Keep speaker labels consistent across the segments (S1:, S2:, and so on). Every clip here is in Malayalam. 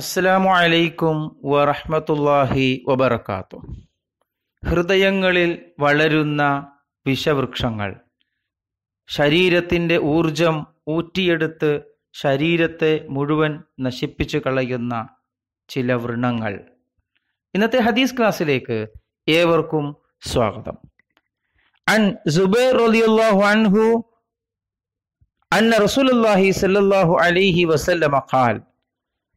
S1: അസ്സലാമു അലൈക്കും വറഹമത്തല്ലാഹി വബർക്കാത്തു ഹൃദയങ്ങളിൽ വളരുന്ന വിഷവൃക്ഷങ്ങൾ ശരീരത്തിൻ്റെ ഊർജം ഊറ്റിയെടുത്ത് ശരീരത്തെ മുഴുവൻ നശിപ്പിച്ചു കളയുന്ന ചില വൃണങ്ങൾ ഇന്നത്തെ ഹദീസ് ക്ലാസ്സിലേക്ക് ഏവർക്കും സ്വാഗതം അൻ സുബൈർ റളിയല്ലാഹു അൻഹു അൻ റസൂലുള്ളാഹി സ്വല്ലല്ലാഹു അലൈഹി വസല്ലമ ഖാൽ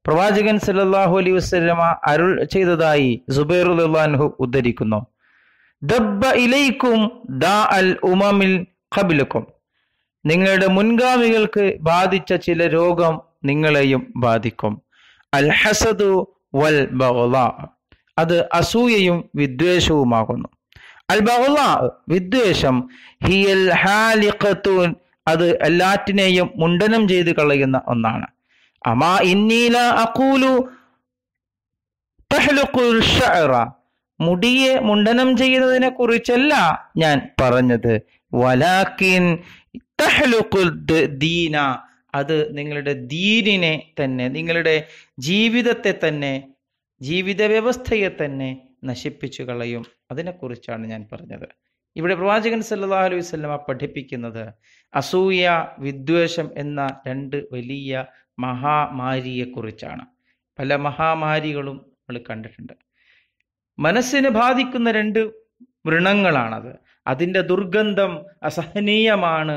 S1: പ്രവാചകൻ സല്ലാഹു അലി വസ്ലമ അരുൾ ചെയ്തതായി സുബൈറുല്ലാൻഹു ഉദ്ധരിക്കുന്നു ദബ്ബ ഇലൈക്കും ദാ അൽ ഉമമിൽ ഖബിലക്കും നിങ്ങളുടെ മുൻഗാമികൾക്ക് ബാധിച്ച ചില രോഗം നിങ്ങളെയും ബാധിക്കും അൽ ഹസദു വൽ ബഹുല അത് അസൂയയും വിദ്വേഷവുമാകുന്നു അൽ ബഹുല വിദ്വേഷം ഹിയൽ ഹാലിഖത്തൂൻ അത് എല്ലാറ്റിനെയും മുണ്ടനം ചെയ്ത് കളയുന്ന ഒന്നാണ് അമാ ഇന്നീല അക്കൂലു തഹ്ലുഖുൽ ഷഅറ മുടിയെ മുണ്ടനം ചെയ്യുന്നതിനെ കുറിച്ചല്ല ഞാൻ പറഞ്ഞത് വലാക്കിൻ തഹ്ലുഖുൽ ദീന അത് നിങ്ങളുടെ ദീനിനെ തന്നെ നിങ്ങളുടെ ജീവിതത്തെ തന്നെ ജീവിത വ്യവസ്ഥയെ തന്നെ നശിപ്പിച്ചു കളയും അതിനെക്കുറിച്ചാണ് ഞാൻ പറഞ്ഞത് ഇവിടെ പ്രവാചകൻ സല്ലാ അലൈഹി സ്വലമ പഠിപ്പിക്കുന്നത് അസൂയ വിദ്വേഷം എന്ന രണ്ട് വലിയ മഹാമാരിയെക്കുറിച്ചാണ് പല മഹാമാരികളും നമ്മൾ കണ്ടിട്ടുണ്ട് മനസ്സിനെ ബാധിക്കുന്ന രണ്ട് വൃണങ്ങളാണത് അതിൻ്റെ ദുർഗന്ധം അസഹനീയമാണ്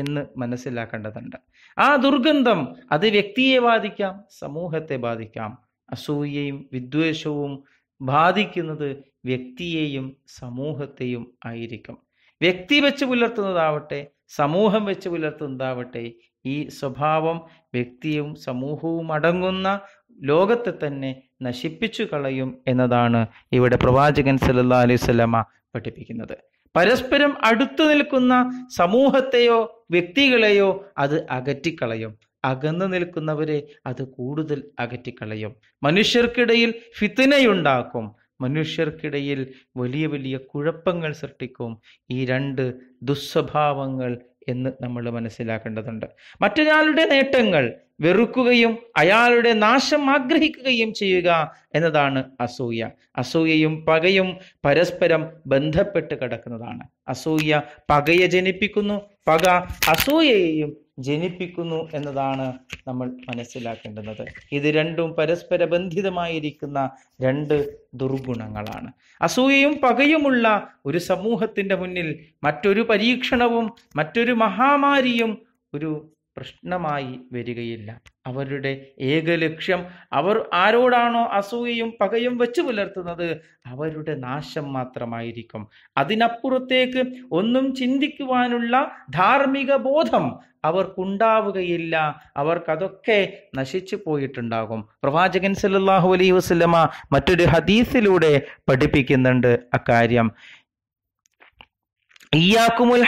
S1: എന്ന് മനസ്സിലാക്കേണ്ടതുണ്ട് ആ ദുർഗന്ധം അത് വ്യക്തിയെ ബാധിക്കാം സമൂഹത്തെ ബാധിക്കാം അസൂയയും വിദ്വേഷവും ബാധിക്കുന്നത് വ്യക്തിയെയും സമൂഹത്തെയും ആയിരിക്കും വ്യക്തി വെച്ച് പുലർത്തുന്നതാവട്ടെ സമൂഹം വെച്ച് പുലർത്തുന്നതാവട്ടെ ഈ സ്വഭാവം വ്യക്തിയും സമൂഹവും അടങ്ങുന്ന ലോകത്തെ തന്നെ നശിപ്പിച്ചു കളയും എന്നതാണ് ഇവിടെ പ്രവാചകൻ സല്ലാ അലൈഹി സ്വലമ പഠിപ്പിക്കുന്നത് പരസ്പരം അടുത്തു നിൽക്കുന്ന സമൂഹത്തെയോ വ്യക്തികളെയോ അത് അകറ്റിക്കളയും അകന്നു നിൽക്കുന്നവരെ അത് കൂടുതൽ അകറ്റിക്കളയും മനുഷ്യർക്കിടയിൽ ഫിത്തിനയുണ്ടാക്കും മനുഷ്യർക്കിടയിൽ വലിയ വലിയ കുഴപ്പങ്ങൾ സൃഷ്ടിക്കും ഈ രണ്ട് ദുസ്വഭാവങ്ങൾ എന്ന് നമ്മൾ മനസ്സിലാക്കേണ്ടതുണ്ട് മറ്റൊരാളുടെ നേട്ടങ്ങൾ വെറുക്കുകയും അയാളുടെ നാശം ആഗ്രഹിക്കുകയും ചെയ്യുക എന്നതാണ് അസൂയ അസൂയയും പകയും പരസ്പരം ബന്ധപ്പെട്ട് കിടക്കുന്നതാണ് അസൂയ പകയെ ജനിപ്പിക്കുന്നു പക അസൂയയെയും ജനിപ്പിക്കുന്നു എന്നതാണ് നമ്മൾ മനസ്സിലാക്കേണ്ടുന്നത് ഇത് രണ്ടും പരസ്പര ബന്ധിതമായിരിക്കുന്ന രണ്ട് ദുർഗുണങ്ങളാണ് അസൂയയും പകയുമുള്ള ഒരു സമൂഹത്തിൻ്റെ മുന്നിൽ മറ്റൊരു പരീക്ഷണവും മറ്റൊരു മഹാമാരിയും ഒരു പ്രശ്നമായി വരികയില്ല അവരുടെ ഏക ലക്ഷ്യം അവർ ആരോടാണോ അസൂയയും പകയും വെച്ച് പുലർത്തുന്നത് അവരുടെ നാശം മാത്രമായിരിക്കും അതിനപ്പുറത്തേക്ക് ഒന്നും ചിന്തിക്കുവാനുള്ള ധാർമ്മിക ബോധം അവർക്കുണ്ടാവുകയില്ല അവർക്കതൊക്കെ നശിച്ചു പോയിട്ടുണ്ടാകും പ്രവാചകൻ സല്ലാഹു അലൈഹി വസ്ലമ മറ്റൊരു ഹദീസിലൂടെ പഠിപ്പിക്കുന്നുണ്ട് അക്കാര്യം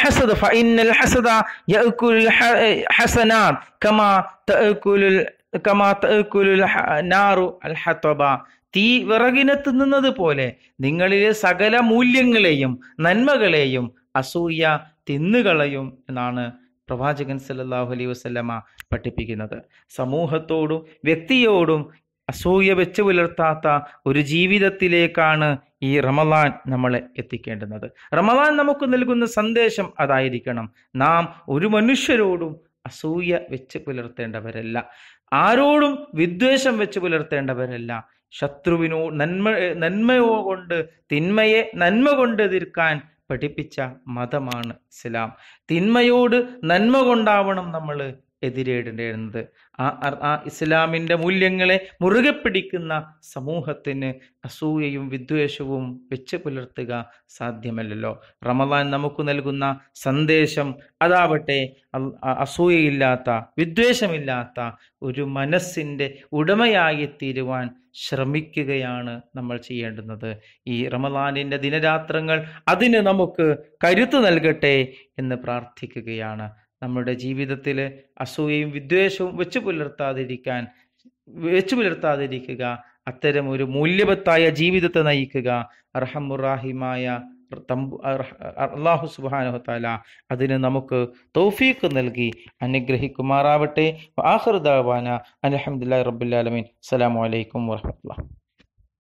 S1: ഹസദ് ഫഇന്നൽ ഹസദ കമാ കമാ അൽ ഹതബ തീ വിറകിനെത്തുന്നത് പോലെ നിങ്ങളിലെ സകല മൂല്യങ്ങളെയും നന്മകളെയും അസൂയ തിന്നുകളയും എന്നാണ് പ്രവാചകൻ സല്ലാഹു അലൈ വസ്ലമ പഠിപ്പിക്കുന്നത് സമൂഹത്തോടും വ്യക്തിയോടും അസൂയ വെച്ച് പുലർത്താത്ത ഒരു ജീവിതത്തിലേക്കാണ് ഈ റമലാൻ നമ്മളെ എത്തിക്കേണ്ടുന്നത് റമലാൻ നമുക്ക് നൽകുന്ന സന്ദേശം അതായിരിക്കണം നാം ഒരു മനുഷ്യരോടും അസൂയ വെച്ച് പുലർത്തേണ്ടവരല്ല ആരോടും വിദ്വേഷം വെച്ച് പുലർത്തേണ്ടവരല്ല ശത്രുവിനോ നന്മ നന്മയോ കൊണ്ട് തിന്മയെ നന്മ കൊണ്ട് എതിർക്കാൻ പഠിപ്പിച്ച മതമാണ് ഇസ്ലാം തിന്മയോട് നന്മ കൊണ്ടാവണം നമ്മൾ എതിരേടേണ്ടത് ആ ആ ഇസ്ലാമിൻ്റെ മൂല്യങ്ങളെ മുറുകെ പിടിക്കുന്ന സമൂഹത്തിന് അസൂയയും വിദ്വേഷവും വെച്ച് പുലർത്തുക സാധ്യമല്ലല്ലോ റമദാൻ നമുക്ക് നൽകുന്ന സന്ദേശം അതാവട്ടെ അസൂയയില്ലാത്ത വിദ്വേഷമില്ലാത്ത ഒരു മനസ്സിൻ്റെ ഉടമയായി തീരുവാൻ ശ്രമിക്കുകയാണ് നമ്മൾ ചെയ്യേണ്ടുന്നത് ഈ റമദാനിൻ്റെ ദിനരാത്രങ്ങൾ അതിന് നമുക്ക് കരുത്ത് നൽകട്ടെ എന്ന് പ്രാർത്ഥിക്കുകയാണ് നമ്മുടെ ജീവിതത്തിൽ അസൂയയും വിദ്വേഷവും വെച്ചു പുലർത്താതിരിക്കാൻ വെച്ചു പുലർത്താതിരിക്കുക അത്തരം ഒരു മൂല്യവത്തായ ജീവിതത്തെ നയിക്കുക അർഹമുറാഹിമായ തമ്പു അള്ളാഹു സുബാനഹത്താല അതിന് നമുക്ക് തൗഫീഖ് നൽകി അനുഗ്രഹിക്കുമാറാവട്ടെ ആഹൃദാവാന അലഹമുല്ലാ റബുല്ലാലമീൻ അസ്സലാമലൈക്കും വാഹമത്തുള്ള